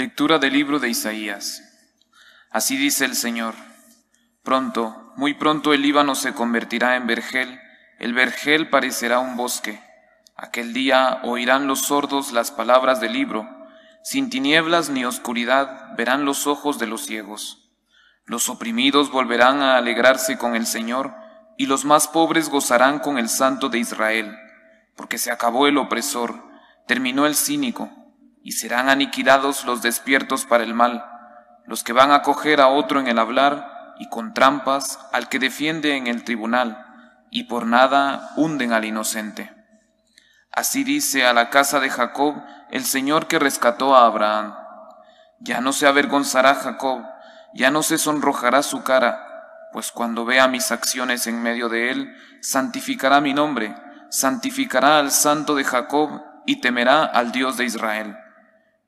Lectura del libro de Isaías. Así dice el Señor. Pronto, muy pronto el Líbano se convertirá en vergel, el vergel parecerá un bosque. Aquel día oirán los sordos las palabras del libro, sin tinieblas ni oscuridad verán los ojos de los ciegos. Los oprimidos volverán a alegrarse con el Señor, y los más pobres gozarán con el Santo de Israel, porque se acabó el opresor, terminó el cínico, y serán aniquilados los despiertos para el mal, los que van a coger a otro en el hablar, y con trampas al que defiende en el tribunal, y por nada hunden al inocente. Así dice a la casa de Jacob el Señor que rescató a Abraham. Ya no se avergonzará Jacob, ya no se sonrojará su cara, pues cuando vea mis acciones en medio de él, santificará mi nombre, santificará al santo de Jacob y temerá al Dios de Israel.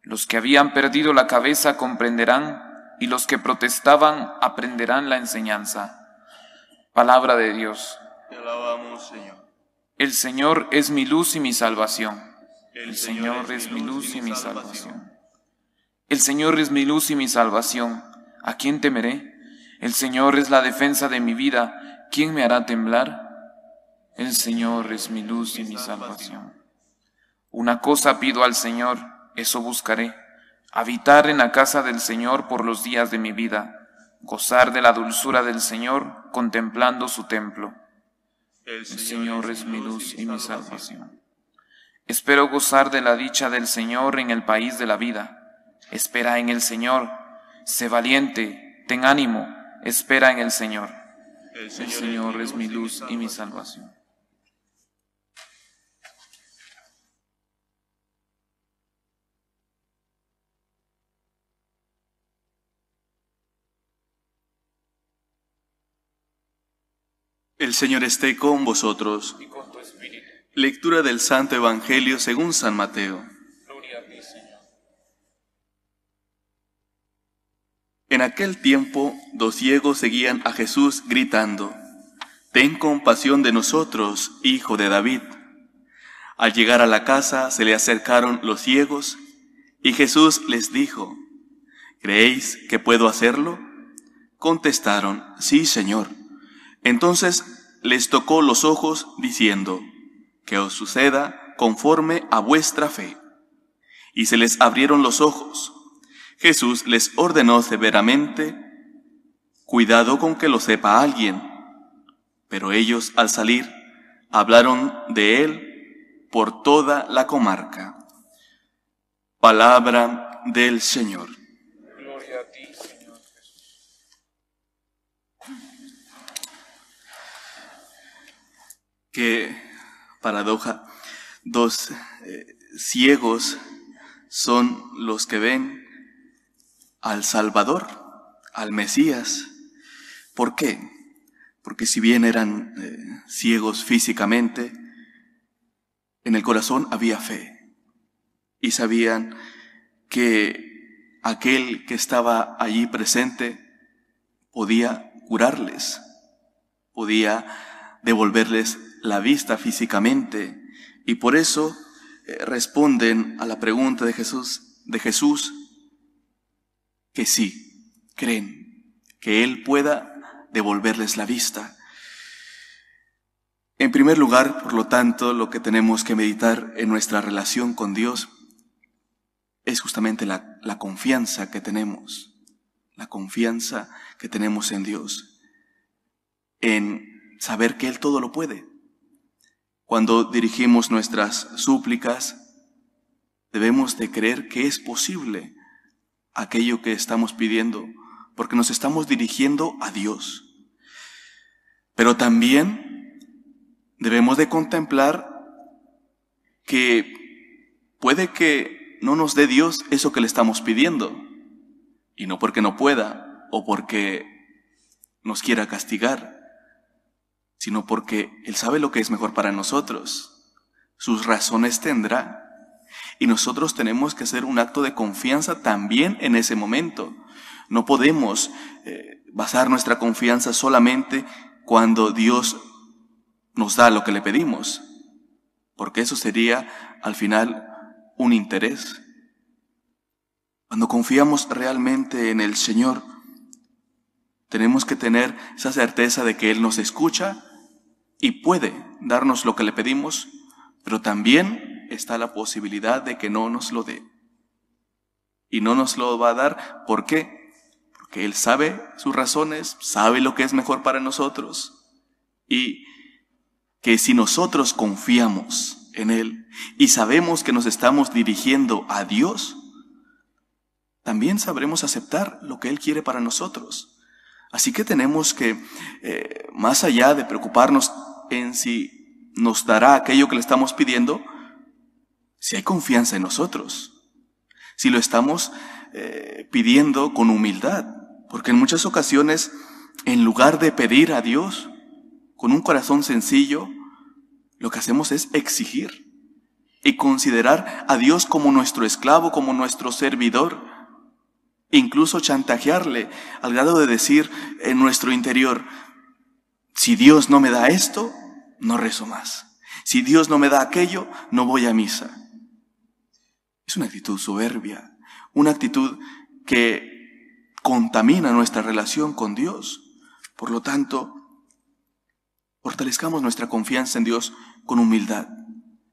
Los que habían perdido la cabeza comprenderán y los que protestaban aprenderán la enseñanza. Palabra de Dios. El Señor es mi luz y mi salvación. El, Señor, es mi luz y mi salvación. salvación. El Señor es mi luz y mi salvación. ¿A quién temeré? El Señor es la defensa de mi vida. ¿Quién me hará temblar? El Señor es mi luz y mi salvación. Una cosa pido al Señor eso buscaré, habitar en la casa del Señor por los días de mi vida, gozar de la dulzura del Señor contemplando su templo. El Señor, es mi luz y mi salvación. Espero gozar de la dicha del Señor en el país de la vida. Espera en el Señor. Sé valiente, ten ánimo, espera en El Señor, el Señor es mi luz y mi salvación. El Señor esté con vosotros. Lectura del Santo Evangelio según San Mateo. En aquel tiempo, dos ciegos seguían a Jesús gritando, Ten compasión de nosotros, hijo de David. Al llegar a la casa se le acercaron los ciegos y Jesús les dijo, ¿Creéis que puedo hacerlo? Contestaron, Sí, Señor. Entonces les tocó los ojos diciendo, que os suceda conforme a vuestra fe. Y se les abrieron los ojos. Jesús les ordenó severamente, cuidado con que lo sepa alguien. Pero ellos al salir hablaron de él por toda la comarca. Palabra del Señor. Qué paradoja. Dos eh, ciegos son los que ven al Salvador, al Mesías. ¿Por qué? Porque si bien eran eh, ciegos físicamente, en el corazón había fe y sabían que aquel que estaba allí presente podía curarles, podía devolverles la vista físicamente y por eso eh, responden a la pregunta de Jesús, de Jesús que sí, creen que Él pueda devolverles la vista. En primer lugar, por lo tanto, lo que tenemos que meditar en nuestra relación con Dios es justamente la confianza que tenemos, la confianza que tenemos en Dios, en saber que Él todo lo puede, cuando dirigimos nuestras súplicas, debemos de creer que es posible aquello que estamos pidiendo, porque nos estamos dirigiendo a Dios. Pero también debemos de contemplar que puede que no nos dé Dios eso que le estamos pidiendo, y no porque no pueda o porque nos quiera castigar, sino porque Él sabe lo que es mejor para nosotros. Sus razones tendrá. Y nosotros tenemos que hacer un acto de confianza también en ese momento. No podemos eh, basar nuestra confianza solamente cuando Dios nos da lo que le pedimos, porque eso sería al final un interés. Cuando confiamos realmente en el Señor, tenemos que tener esa certeza de que Él nos escucha y puede darnos lo que le pedimos, pero también está la posibilidad de que no nos lo dé. Y no nos lo va a dar, ¿por qué? Porque Él sabe sus razones, sabe lo que es mejor para nosotros y que si nosotros confiamos en Él y sabemos que nos estamos dirigiendo a Dios, también sabremos aceptar lo que Él quiere para nosotros. Así que tenemos que, eh, más allá de preocuparnos en si nos dará aquello que le estamos pidiendo, si hay confianza en nosotros, si lo estamos eh, pidiendo con humildad, porque en muchas ocasiones, en lugar de pedir a Dios con un corazón sencillo, lo que hacemos es exigir y considerar a Dios como nuestro esclavo, como nuestro servidor, incluso chantajearle al grado de decir en nuestro interior, si Dios no me da esto, no rezo más. Si Dios no me da aquello, no voy a misa. Es una actitud soberbia, una actitud que contamina nuestra relación con Dios. Por lo tanto, fortalezcamos nuestra confianza en Dios con humildad.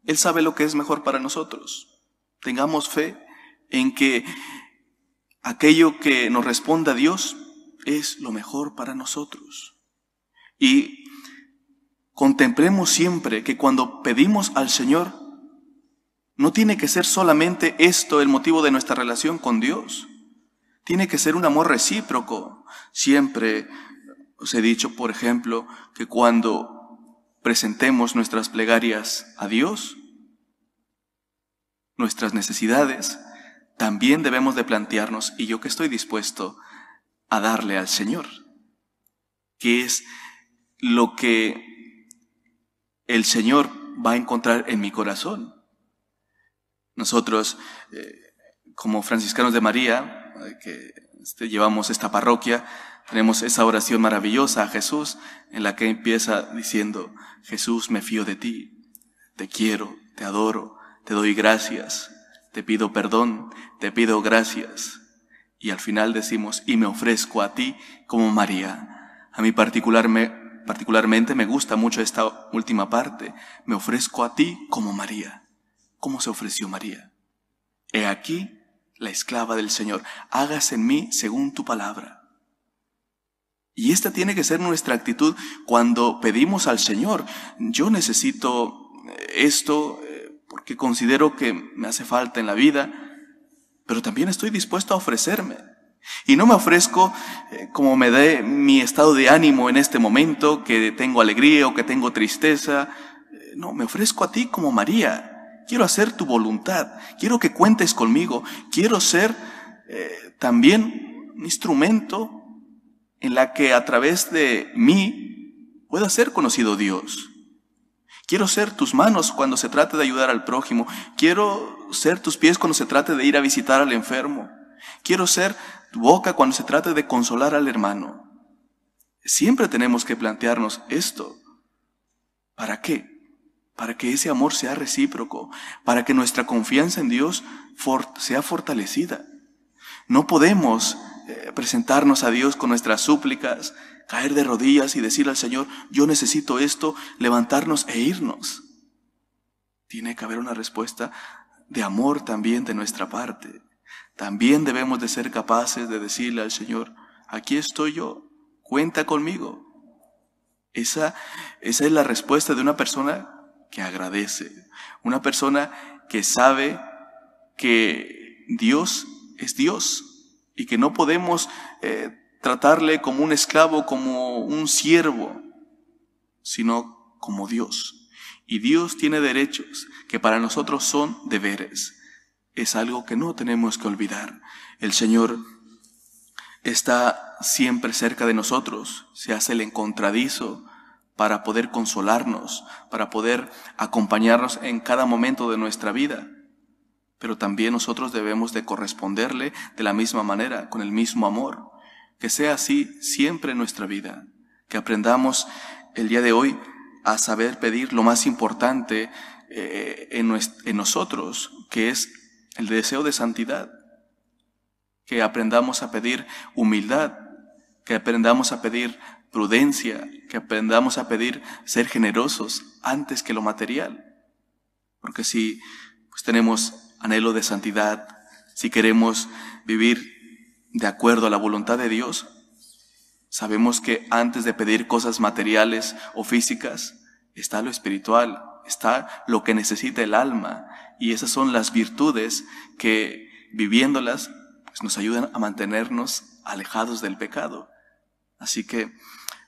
Él sabe lo que es mejor para nosotros. Tengamos fe en que aquello que nos responda a Dios es lo mejor para nosotros. Y contemplemos siempre que cuando pedimos al Señor, no tiene que ser solamente esto el motivo de nuestra relación con Dios. Tiene que ser un amor recíproco. Siempre os he dicho, por ejemplo, que cuando presentemos nuestras plegarias a Dios, nuestras necesidades, también debemos de plantearnos, y yo que estoy dispuesto a darle al Señor, que es lo que el Señor va a encontrar en mi corazón. Nosotros, eh, como franciscanos de María, eh, que este, llevamos esta parroquia, tenemos esa oración maravillosa a Jesús, en la que empieza diciendo, Jesús, me fío de ti, te quiero, te adoro, te doy gracias, te pido perdón, te pido gracias. Y al final decimos, y me ofrezco a ti como María. A mi particular me, Particularmente me gusta mucho esta última parte. Me ofrezco a ti como María. como se ofreció María? He aquí la esclava del Señor. Hágase en mí según tu palabra. Y esta tiene que ser nuestra actitud cuando pedimos al Señor. Yo necesito eh, esto eh, porque considero que me hace falta en la vida, pero también estoy dispuesto a ofrecerme. Y no me ofrezco eh, como me dé mi estado de ánimo en este momento, que tengo alegría o que tengo tristeza. Eh, no, me ofrezco a ti como María. Quiero hacer tu voluntad. Quiero que cuentes conmigo. Quiero ser eh, también un instrumento en la que a través de mí pueda ser conocido Dios. Quiero ser tus manos cuando se trate de ayudar al prójimo. Quiero ser tus pies cuando se trate de ir a visitar al enfermo. Quiero ser tu boca cuando se trata de consolar al hermano. Siempre tenemos que plantearnos esto. ¿Para qué? Para que ese amor sea recíproco, para que nuestra confianza en Dios sea fortalecida. No podemos eh, presentarnos a Dios con nuestras súplicas, caer de rodillas y decir al Señor, yo necesito esto, levantarnos e irnos. Tiene que haber una respuesta de amor también de nuestra parte. También debemos de ser capaces de decirle al Señor, aquí estoy yo, cuenta conmigo. Esa, esa es la respuesta de una persona que agradece, una persona que sabe que Dios es Dios y que no podemos eh, tratarle como un esclavo, como un siervo, sino como Dios. Y Dios tiene derechos que para nosotros son deberes es algo que no tenemos que olvidar. El Señor está siempre cerca de nosotros, se hace el encontradizo para poder consolarnos, para poder acompañarnos en cada momento de nuestra vida. Pero también nosotros debemos de corresponderle de la misma manera, con el mismo amor. Que sea así siempre en nuestra vida. Que aprendamos el día de hoy a saber pedir lo más importante eh, en, en nosotros, que es el deseo de santidad, que aprendamos a pedir humildad, que aprendamos a pedir prudencia, que aprendamos a pedir ser generosos antes que lo material. Porque si pues, tenemos anhelo de santidad, si queremos vivir de acuerdo a la voluntad de Dios, sabemos que antes de pedir cosas materiales o físicas, está lo espiritual, está lo que necesita el alma, y esas son las virtudes que viviéndolas pues, nos ayudan a mantenernos alejados del pecado. Así que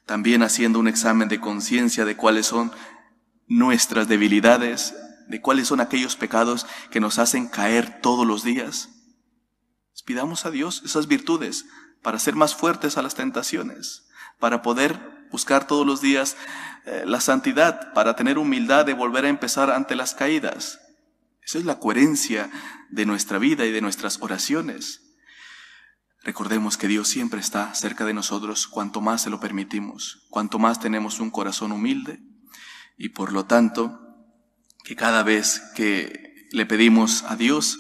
también haciendo un examen de conciencia de cuáles son nuestras debilidades, de cuáles son aquellos pecados que nos hacen caer todos los días. Pues, pidamos a Dios esas virtudes para ser más fuertes a las tentaciones, para poder buscar todos los días eh, la santidad, para tener humildad de volver a empezar ante las caídas, esa es la coherencia de nuestra vida y de nuestras oraciones. Recordemos que Dios siempre está cerca de nosotros cuanto más se lo permitimos, cuanto más tenemos un corazón humilde y por lo tanto que cada vez que le pedimos a Dios,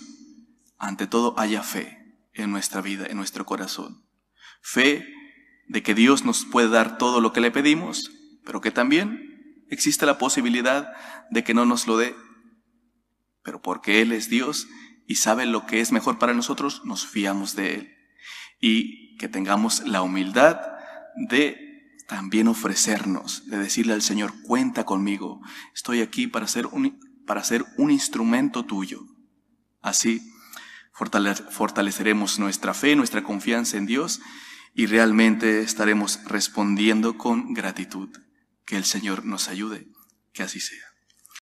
ante todo haya fe en nuestra vida, en nuestro corazón. Fe de que Dios nos puede dar todo lo que le pedimos, pero que también existe la posibilidad de que no nos lo dé pero porque Él es Dios y sabe lo que es mejor para nosotros, nos fiamos de Él. Y que tengamos la humildad de también ofrecernos, de decirle al Señor, cuenta conmigo, estoy aquí para ser un, para ser un instrumento tuyo. Así fortaleceremos nuestra fe, nuestra confianza en Dios y realmente estaremos respondiendo con gratitud. Que el Señor nos ayude, que así sea.